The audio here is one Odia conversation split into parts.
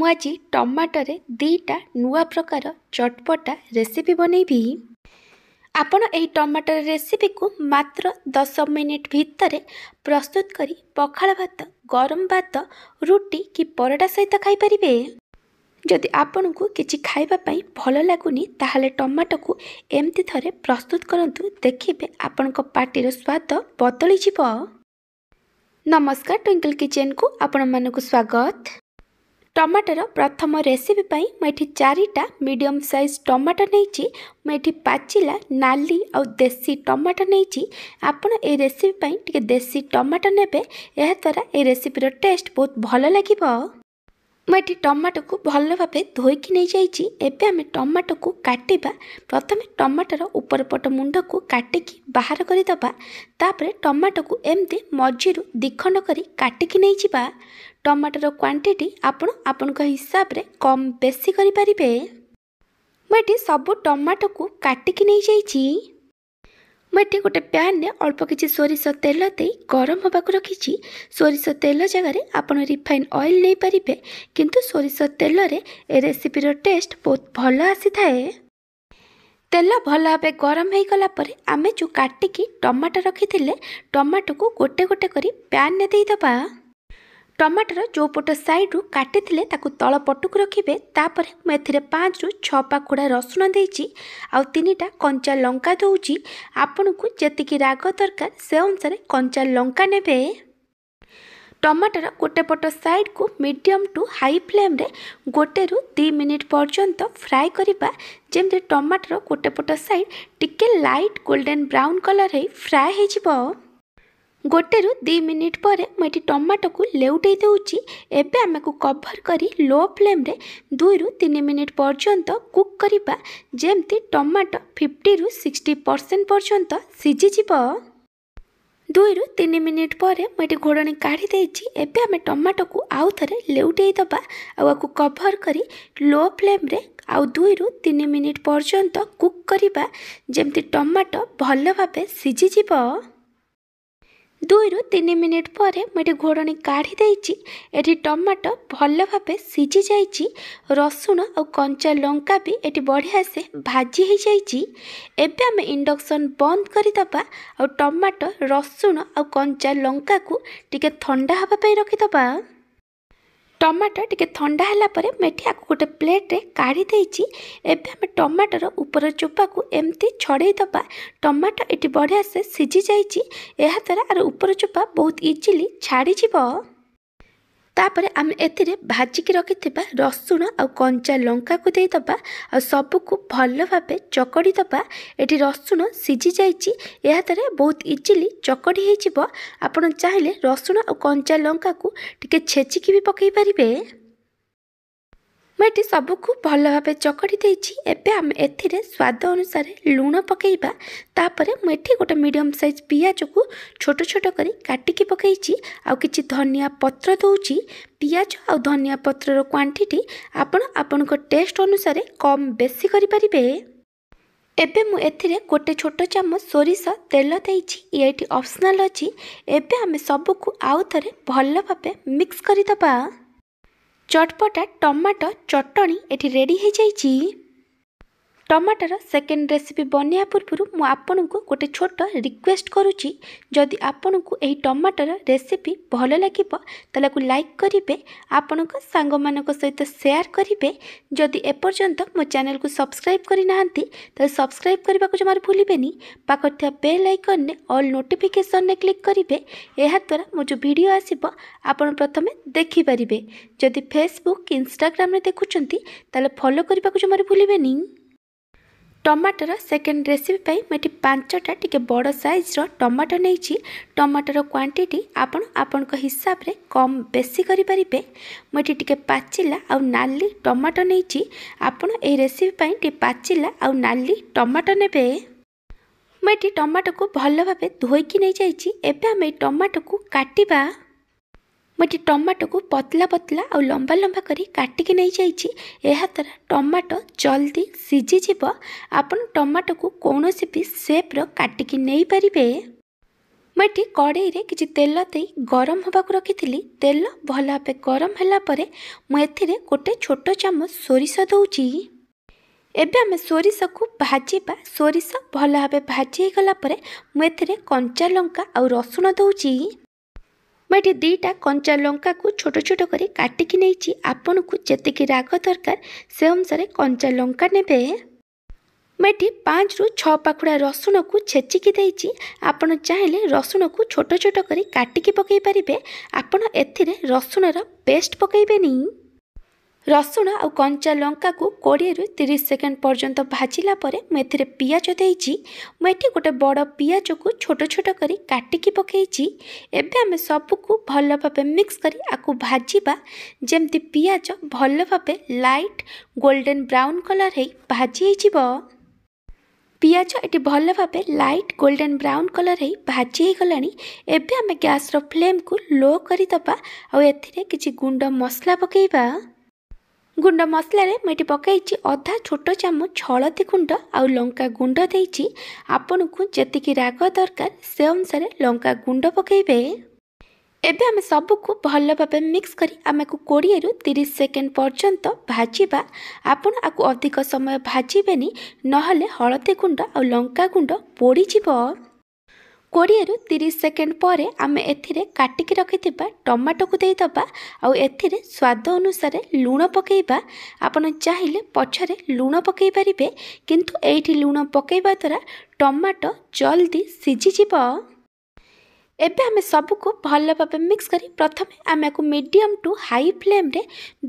ମୁଁ ଆଜି ଟମାଟୋରେ ଦୁଇଟା ନୂଆ ପ୍ରକାର ଚଟପଟା ରେସିପି ବନେଇବି ଆପଣ ଏହି ଟମାଟୋର ରେସିପିକୁ ମାତ୍ର ଦଶ ମିନିଟ୍ ଭିତରେ ପ୍ରସ୍ତୁତ କରି ପଖାଳ ଭାତ ଗରମ ଭାତ ରୁଟି କି ପରଟା ସହିତ ଖାଇପାରିବେ ଯଦି ଆପଣଙ୍କୁ କିଛି ଖାଇବା ପାଇଁ ଭଲ ଲାଗୁନି ତାହେଲେ ଟମାଟୋକୁ ଏମିତି ଥରେ ପ୍ରସ୍ତୁତ କରନ୍ତୁ ଦେଖିବେ ଆପଣଙ୍କ ପାଟିର ସ୍ୱାଦ ବଦଳିଯିବ ନମସ୍କାର ଟ୍ୱିଙ୍କଲ କିଚେନକୁ ଆପଣମାନଙ୍କୁ ସ୍ୱାଗତ ଟମାଟର ପ୍ରଥମ ରେସିପି ପାଇଁ ମୁଁ ଏଠି ଚାରିଟା ମିଡ଼ିୟମ୍ ସାଇଜ୍ ଟମାଟୋ ନେଇଛି ମୁଁ ଏଠି ପାଚିଲା ନାଲି ଆଉ ଦେଶୀ ଟମାଟୋ ନେଇଛି ଆପଣ ଏ ରେସିପି ପାଇଁ ଟିକିଏ ଦେଶୀ ଟମାଟୋ ନେବେ ଏହାଦ୍ୱାରା ଏ ରେସିପିର ଟେଷ୍ଟ ବହୁତ ଭଲ ଲାଗିବ ମୁଁ ଏଠି ଟମାଟୋକୁ ଭଲ ଭାବେ ଧୋଇକି ନେଇଯାଇଛି ଏବେ ଆମେ ଟମାଟୋକୁ କାଟିବା ପ୍ରଥମେ ଟମାଟୋର ଉପରପଟ ମୁଣ୍ଡକୁ କାଟିକି ବାହାର କରିଦେବା ତାପରେ ଟମାଟୋକୁ ଏମିତି ମଝିରୁ ଦିଖଣ୍ଡ କରି କାଟିକି ନେଇଯିବା ଟମାଟୋର କ୍ୱାଣ୍ଟିଟି ଆପଣ ଆପଣଙ୍କ ହିସାବରେ କମ୍ ବେଶୀ କରିପାରିବେ ମୁଁ ଏଠି ସବୁ ଟମାଟୋକୁ କାଟିକି ନେଇଯାଇଛି ମୁଁ ଏଠି ଗୋଟେ ପ୍ୟାନ୍ରେ ଅଳ୍ପ କିଛି ସୋରିଷ ତେଲ ଦେଇ ଗରମ ହେବାକୁ ରଖିଛି ସୋରିଷ ତେଲ ଜାଗାରେ ଆପଣ ରିଫାଇନ୍ ଅଏଲ୍ ନେଇପାରିବେ କିନ୍ତୁ ସୋରିଷ ତେଲରେ ଏ ରେସିପିର ଟେଷ୍ଟ ବହୁତ ଭଲ ଆସିଥାଏ ତେଲ ଭଲ ଭାବେ ଗରମ ହୋଇଗଲା ପରେ ଆମେ ଯେଉଁ କାଟିକି ଟମାଟୋ ରଖିଥିଲେ ଟମାଟୋକୁ ଗୋଟେ ଗୋଟେ କରି ପ୍ୟାନ୍ରେ ଦେଇଦେବା ଟମାଟର ଯେଉଁପଟ ସାଇଡ଼ରୁ କାଟିଥିଲେ ତାକୁ ତଳ ପଟକୁ ରଖିବେ ତାପରେ ମୁଁ ଏଥିରେ ପାଞ୍ଚରୁ ଛଅ ପାଖୁଡ଼ା ରସୁଣ ଦେଇଛି ଆଉ ତିନିଟା କଞ୍ଚା ଲଙ୍କା ଦେଉଛି ଆପଣଙ୍କୁ ଯେତିକି ରାଗ ଦରକାର ସେ ଅନୁସାରେ କଞ୍ଚା ଲଙ୍କା ନେବେ ଟମାଟର ଗୋଟେ ପଟ ସାଇଡ଼କୁ ମିଡ଼ିୟମ୍ ଟୁ ହାଇ ଫ୍ଲେମ୍ରେ ଗୋଟେରୁ ଦୁଇ ମିନିଟ୍ ପର୍ଯ୍ୟନ୍ତ ଫ୍ରାଏ କରିବା ଯେମିତି ଟମାଟୋର ଗୋଟେ ପଟ ସାଇଡ଼ ଟିକେ ଲାଇଟ୍ ଗୋଲ୍ଡେନ୍ ବ୍ରାଉନ୍ କଲର୍ ହେଇ ଫ୍ରାଏ ହେଇଯିବ ଗୋଟେରୁ ଦୁଇ ମିନିଟ୍ ପରେ ମୁଁ ଏଠି ଟମାଟୋକୁ ଲେଉଟାଇ ଦେଉଛି ଏବେ ଆମକୁ କଭର୍ କରି ଲୋ ଫ୍ଲେମ୍ରେ ଦୁଇରୁ ତିନି ମିନିଟ୍ ପର୍ଯ୍ୟନ୍ତ କୁକ୍ କରିବା ଯେମିତି ଟମାଟୋ ଫିଫ୍ଟିରୁ ସିକ୍ସଟି ପରସେଣ୍ଟ ପର୍ଯ୍ୟନ୍ତ ସିଝିଯିବ ଦୁଇରୁ ତିନି ମିନିଟ୍ ପରେ ମୁଁ ଏଠି ଘୋଡ଼ଣୀ କାଢ଼ି ଦେଇଛି ଏବେ ଆମେ ଟମାଟୋକୁ ଆଉ ଥରେ ଲେଉଟାଇ ଦେବା ଆଉ ଆକୁ କଭର୍ କରି ଲୋ ଫ୍ଲେମ୍ରେ ଆଉ ଦୁଇରୁ ତିନି ମିନିଟ୍ ପର୍ଯ୍ୟନ୍ତ କୁକ୍ କରିବା ଯେମିତି ଟମାଟୋ ଭଲ ଭାବେ ସିଝିଯିବ ଦୁଇରୁ ତିନି ମିନିଟ୍ ପରେ ମୁଁ ଏଠି ଘୋଡ଼ଣୀ କାଢ଼ି ଦେଇଛି ଏଠି ଟମାଟୋ ଭଲ ଭାବେ ସିଝି ଯାଇଛି ରସୁଣ ଆଉ କଞ୍ଚା ଲଙ୍କା ବି ଏଠି ବଢ଼ିଆସେ ଭାଜି ହେଇଯାଇଛି ଏବେ ଆମେ ଇଣ୍ଡକ୍ସନ୍ ବନ୍ଦ କରିଦେବା ଆଉ ଟମାଟୋ ରସୁଣ ଆଉ କଞ୍ଚା ଲଙ୍କାକୁ ଟିକେ ଥଣ୍ଡା ହେବା ପାଇଁ ରଖିଦେବା ଟମାଟୋ ଟିକିଏ ଥଣ୍ଡା ହେଲା ପରେ ଆକୁ ଗୋଟେ ପ୍ଲେଟ୍ରେ କାଢ଼ି ଦେଇଛି ଏବେ ଆମେ ଟମାଟୋର ଉପର ଚୋପାକୁ ଏମିତି ଛଡ଼େଇ ଦେବା ଟମାଟୋ ଏଠି ବଢ଼ିଆସେ ସିଝିଯାଇଛି ଏହାଦ୍ୱାରା ଆର ଉପର ଚୋପା ବହୁତ ଇଜିଲି ଛାଡ଼ିଯିବ ତାପରେ ଆମେ ଏଥିରେ ଭାଜିକି ରଖିଥିବା ରସୁଣ ଆଉ କଞ୍ଚା ଲଙ୍କାକୁ ଦେଇଦେବା ଆଉ ସବୁକୁ ଭଲ ଭାବେ ଚକଡ଼ି ଦେବା ଏଠି ରସୁଣ ସିଝିଯାଇଛି ଏହାଦ୍ୱାରା ବହୁତ ଇଜିଲି ଚକଡ଼ି ହେଇଯିବ ଆପଣ ଚାହିଁଲେ ରସୁଣ ଆଉ କଞ୍ଚା ଲଙ୍କାକୁ ଟିକେ ଛେଚିକି ବି ପକାଇ ପାରିବେ ମୁଁ ଏଠି ସବୁକୁ ଭଲ ଭାବେ ଚକଡ଼ି ଦେଇଛି ଏବେ ଆମେ ଏଥିରେ ସ୍ୱାଦ ଅନୁସାରେ ଲୁଣ ପକାଇବା ତାପରେ ମୁଁ ଏଠି ଗୋଟେ ମିଡ଼ିୟମ୍ ସାଇଜ୍ ପିଆଜକୁ ଛୋଟ ଛୋଟ କରି କାଟିକି ପକାଇଛି ଆଉ କିଛି ଧନିଆ ପତ୍ର ଦେଉଛି ପିଆଜ ଆଉ ଧନିଆ ପତ୍ରର କ୍ୱାଣ୍ଟିଟି ଆପଣ ଆପଣଙ୍କ ଟେଷ୍ଟ ଅନୁସାରେ କମ୍ ବେଶୀ କରିପାରିବେ ଏବେ ମୁଁ ଏଥିରେ ଗୋଟେ ଛୋଟ ଚାମଚ ସୋରିଷ ତେଲ ଦେଇଛି ଇଏ ଏଠି ଅପ୍ସନାଲ୍ ଅଛି ଏବେ ଆମେ ସବୁକୁ ଆଉ ଥରେ ଭଲ ଭାବେ ମିକ୍ସ କରିଦେବା ଚଟପଟା ଟମାଟୋ ଚଟଣି ଏଠି ରେଡ଼ି ହେଇଯାଇଛି ଟମାଟୋର ସେକେଣ୍ଡ ରେସିପି ବନେଇବା ପୂର୍ବରୁ ମୁଁ ଆପଣଙ୍କୁ ଗୋଟେ ଛୋଟ ରିକ୍ୱେଷ୍ଟ କରୁଛି ଯଦି ଆପଣଙ୍କୁ ଏହି ଟମାଟୋର ରେସିପି ଭଲ ଲାଗିବ ତାହେଲେ ଆକୁ ଲାଇକ୍ କରିବେ ଆପଣଙ୍କ ସାଙ୍ଗମାନଙ୍କ ସହିତ ସେୟାର କରିବେ ଯଦି ଏପର୍ଯ୍ୟନ୍ତ ମୋ ଚ୍ୟାନେଲକୁ ସବସ୍କ୍ରାଇବ୍ କରିନାହାନ୍ତି ତାହେଲେ ସବସ୍କ୍ରାଇବ୍ କରିବାକୁ ଜମାରୁ ଭୁଲିବେନି ପାଖରେ ଥିବା ବେଲ୍ ଆଇକନ୍ରେ ଅଲ୍ ନୋଟିଫିକେସନ୍ରେ କ୍ଲିକ୍ କରିବେ ଏହାଦ୍ୱାରା ମୋ ଯେଉଁ ଭିଡ଼ିଓ ଆସିବ ଆପଣ ପ୍ରଥମେ ଦେଖିପାରିବେ ଯଦି ଫେସବୁକ୍ ଇନଷ୍ଟାଗ୍ରାମରେ ଦେଖୁଛନ୍ତି ତାହେଲେ ଫଲୋ କରିବାକୁ ଜମାରୁ ଭୁଲିବେନି ଟମାଟୋର ସେକେଣ୍ଡ ରେସିପି ପାଇଁ ମୁଁ ଏଠି ପାଞ୍ଚଟା ଟିକିଏ ବଡ଼ ସାଇଜ୍ର ଟମାଟୋ ନେଇଛି ଟମାଟୋର କ୍ୱାଣ୍ଟିଟି ଆପଣ ଆପଣଙ୍କ ହିସାବରେ କମ୍ ବେଶୀ କରିପାରିବେ ମୁଁ ଏଠି ଟିକିଏ ପାଚିଲା ଆଉ ନାଲି ଟମାଟୋ ନେଇଛି ଆପଣ ଏହି ରେସିପି ପାଇଁ ଟିକିଏ ପାଚିଲା ଆଉ ନାଲି ଟମାଟୋ ନେବେ ମୁଁ ଏଠି ଟମାଟୋକୁ ଭଲ ଭାବେ ଧୋଇକି ନେଇଯାଇଛି ଏବେ ଆମେ ଏଇ ଟମାଟୋକୁ କାଟିବା ଗୋଟିଏ ଟମାଟୋକୁ ପତଲା ପତଳା ଆଉ ଲମ୍ବା ଲମ୍ବା କରି କାଟିକି ନେଇଯାଇଛି ଏହାଦ୍ୱାରା ଟମାଟୋ ଜଲ୍ଦି ସିଝିଯିବ ଆପଣ ଟମାଟୋକୁ କୌଣସି ବି ସେପ୍ର କାଟିକି ନେଇପାରିବେ ମୁଁ ଏଠି କଡ଼େଇରେ କିଛି ତେଲ ଦେଇ ଗରମ ହେବାକୁ ରଖିଥିଲି ତେଲ ଭଲ ଭାବେ ଗରମ ହେଲା ପରେ ମୁଁ ଏଥିରେ ଗୋଟେ ଛୋଟ ଚାମଚ ସୋରିଷ ଦେଉଛି ଏବେ ଆମେ ସୋରିଷକୁ ଭାଜିବା ସୋରିଷ ଭଲ ଭାବେ ଭାଜି ହେଇଗଲା ପରେ ମୁଁ ଏଥିରେ କଞ୍ଚା ଲଙ୍କା ଆଉ ରସୁଣ ଦେଉଛି ମୁଁ ଏଠି ଦୁଇଟା କଞ୍ଚା ଲଙ୍କାକୁ ଛୋଟ ଛୋଟ କରି କାଟିକି ନେଇଛି ଆପଣଙ୍କୁ ଯେତିକି ରାଗ ଦରକାର ସେ ଅନୁସାରେ କଞ୍ଚା ଲଙ୍କା ନେବେ ମୁଁ ଏଠି ପାଞ୍ଚରୁ ଛଅ ପାଖୁଡ଼ା ରସୁଣକୁ ଛେଚିକି ଦେଇଛି ଆପଣ ଚାହିଁଲେ ରସୁଣକୁ ଛୋଟ ଛୋଟ କରି କାଟିକି ପକାଇ ପାରିବେ ଆପଣ ଏଥିରେ ରସୁଣର ପେଷ୍ଟ ପକାଇବେନି ରସୁଣ ଆଉ କଞ୍ଚା ଲଙ୍କାକୁ କୋଡ଼ିଏରୁ ତିରିଶ ସେକେଣ୍ଡ ପର୍ଯ୍ୟନ୍ତ ଭାଜିଲା ପରେ ମୁଁ ଏଥିରେ ପିଆଜ ଦେଇଛି ମୁଁ ଏଠି ଗୋଟିଏ ବଡ଼ ପିଆଜକୁ ଛୋଟ ଛୋଟ କରି କାଟିକି ପକାଇଛି ଏବେ ଆମେ ସବୁକୁ ଭଲ ଭାବେ ମିକ୍ସ କରି ଆକୁ ଭାଜିବା ଯେମିତି ପିଆଜ ଭଲ ଭାବେ ଲାଇଟ୍ ଗୋଲ୍ଡେନ୍ ବ୍ରାଉନ୍ କଲର୍ ହୋଇ ଭାଜି ହୋଇଯିବ ପିଆଜ ଏଠି ଭଲ ଭାବେ ଲାଇଟ୍ ଗୋଲ୍ଡେନ୍ ବ୍ରାଉନ୍ କଲର୍ ହୋଇ ଭାଜି ହୋଇଗଲାଣି ଏବେ ଆମେ ଗ୍ୟାସ୍ର ଫ୍ଲେମ୍କୁ ଲୋ କରିଦେବା ଆଉ ଏଥିରେ କିଛି ଗୁଣ୍ଡ ମସଲା ପକାଇବା ଗୁଣ୍ଡ ମସଲାରେ ମୁଁ ଏଠି ପକାଇଛି ଅଧା ଛୋଟ ଚାମଚ ହଳଦୀ ଗୁଣ୍ଡ ଆଉ ଲଙ୍କା ଗୁଣ୍ଡ ଦେଇଛି ଆପଣଙ୍କୁ ଯେତିକି ରାଗ ଦରକାର ସେ ଅନୁସାରେ ଲଙ୍କା ଗୁଣ୍ଡ ପକାଇବେ ଏବେ ଆମେ ସବୁକୁ ଭଲ ଭାବେ ମିକ୍ସ କରି ଆମକୁ କୋଡ଼ିଏରୁ ତିରିଶ ସେକେଣ୍ଡ ପର୍ଯ୍ୟନ୍ତ ଭାଜିବା ଆପଣ ଆକୁ ଅଧିକ ସମୟ ଭାଜିବେନି ନହେଲେ ହଳଦୀ ଗୁଣ୍ଡ ଆଉ ଲଙ୍କା ଗୁଣ୍ଡ ପୋଡ଼ିଯିବ କୋଡ଼ିଏରୁ ତିରିଶ ସେକେଣ୍ଡ ପରେ ଆମେ ଏଥିରେ କାଟିକି ରଖିଥିବା ଟମାଟୋକୁ ଦେଇଦେବା ଆଉ ଏଥିରେ ସ୍ୱାଦ ଅନୁସାରେ ଲୁଣ ପକାଇବା ଆପଣ ଚାହିଁଲେ ପଛରେ ଲୁଣ ପକାଇ ପାରିବେ କିନ୍ତୁ ଏଇଠି ଲୁଣ ପକାଇବା ଦ୍ୱାରା ଟମାଟୋ ଜଲ୍ଦି ସିଝିଯିବ ଏବେ ଆମେ ସବୁକୁ ଭଲ ଭାବେ ମିକ୍ସ କରି ପ୍ରଥମେ ଆମେ ଏହାକୁ ମିଡ଼ିୟମ୍ ଟୁ ହାଇ ଫ୍ଲେମ୍ରେ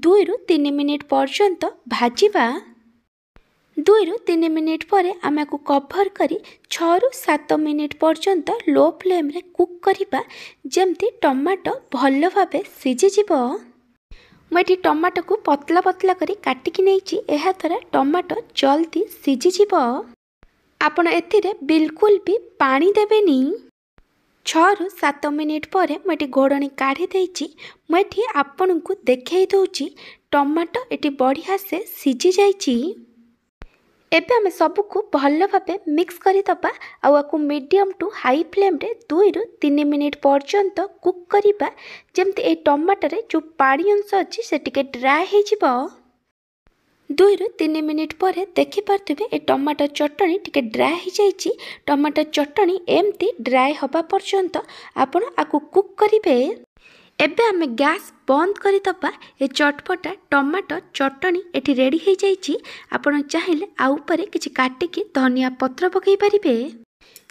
ଦୁଇରୁ ତିନି ମିନିଟ୍ ପର୍ଯ୍ୟନ୍ତ ଭାଜିବା ଦୁଇରୁ ତିନି ମିନିଟ୍ ପରେ ଆମକୁ କଭର୍ କରି ଛଅରୁ ସାତ ମିନିଟ୍ ପର୍ଯ୍ୟନ୍ତ ଲୋ ଫ୍ଲେମ୍ରେ କୁକ୍ କରିବା ଯେମିତି ଟମାଟୋ ଭଲ ଭାବେ ସିଝିଯିବ ମୁଁ ଏଠି ଟମାଟୋକୁ ପତଳା ପତଳା କରି କାଟିକି ନେଇଛି ଏହାଦ୍ୱାରା ଟମାଟୋ ଜଲ୍ଦି ସିଝିଯିବ ଆପଣ ଏଥିରେ ବିଲକୁଲ ବି ପାଣି ଦେବେନି ଛଅରୁ ସାତ ମିନିଟ୍ ପରେ ମୁଁ ଏଠି ଘୋଡ଼ଣୀ କାଢ଼ି ଦେଇଛି ମୁଁ ଏଠି ଆପଣଙ୍କୁ ଦେଖାଇ ଦେଉଛି ଟମାଟୋ ଏଠି ବଢ଼ିଆ ସେ ସିଝିଯାଇଛି ଏବେ ଆମେ ସବୁକୁ ଭଲ ଭାବେ ମିକ୍ସ କରିଦେବା ଆଉ ଆକୁ ମିଡ଼ିୟମ୍ ଟୁ ହାଇ ଫ୍ଲେମ୍ରେ ଦୁଇରୁ ତିନି ମିନିଟ୍ ପର୍ଯ୍ୟନ୍ତ କୁକ୍ କରିବା ଯେମିତି ଏଇ ଟମାଟୋରେ ଯେଉଁ ପାଣି ଅଂଶ ଅଛି ସେ ଟିକେ ଡ୍ରାଏ ହୋଇଯିବ ଦୁଇରୁ ତିନି ମିନିଟ୍ ପରେ ଦେଖିପାରୁଥିବେ ଏ ଟମାଟୋ ଚଟଣୀ ଟିକେ ଡ୍ରାଏ ହୋଇଯାଇଛି ଟମାଟୋ ଚଟଣୀ ଏମିତି ଡ୍ରାଏ ହେବା ପର୍ଯ୍ୟନ୍ତ ଆପଣ ଆକୁ କୁକ୍ କରିବେ ଏବେ ଆମେ ଗ୍ୟାସ୍ ବନ୍ଦ କରିଦେବା ଏ ଚଟପଟା ଟମାଟୋ ଚଟଣି ଏଠି ରେଡ଼ି ହୋଇଯାଇଛି ଆପଣ ଚାହିଁଲେ ଆ ଉପରେ କିଛି କାଟିକି ଧନିଆ ପତ୍ର ପକାଇ ପାରିବେ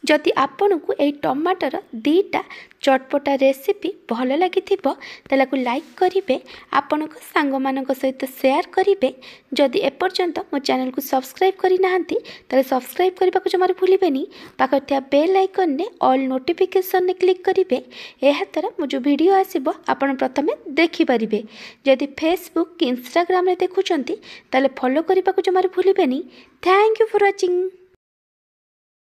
ଯଦି ଆପଣଙ୍କୁ ଏହି ଟମାଟର ଦୁଇଟା ଚଟପଟା ରେସିପି ଭଲ ଲାଗିଥିବ ତାହେଲେ ଆକୁ ଲାଇକ୍ କରିବେ ଆପଣଙ୍କ ସାଙ୍ଗମାନଙ୍କ ସହିତ ସେୟାର କରିବେ ଯଦି ଏପର୍ଯ୍ୟନ୍ତ ମୋ ଚ୍ୟାନେଲକୁ ସବସ୍କ୍ରାଇବ୍ କରିନାହାନ୍ତି ତାହେଲେ ସବସ୍କ୍ରାଇବ୍ କରିବାକୁ ଜମାରୁ ଭୁଲିବେନି ପାଖରେ ଥିବା ବେଲ୍ ଆଇକନ୍ରେ ଅଲ୍ ନୋଟିଫିକେସନ୍ରେ କ୍ଲିକ୍ କରିବେ ଏହାଦ୍ୱାରା ମୁଁ ଯେଉଁ ଭିଡ଼ିଓ ଆସିବ ଆପଣ ପ୍ରଥମେ ଦେଖିପାରିବେ ଯଦି ଫେସବୁକ୍ କି ଇନଷ୍ଟାଗ୍ରାମରେ ଦେଖୁଛନ୍ତି ତାହେଲେ ଫଲୋ କରିବାକୁ ଜମାରୁ ଭୁଲିବେନି ଥ୍ୟାଙ୍କ ୟୁ ଫର୍ ୱାଚିଂ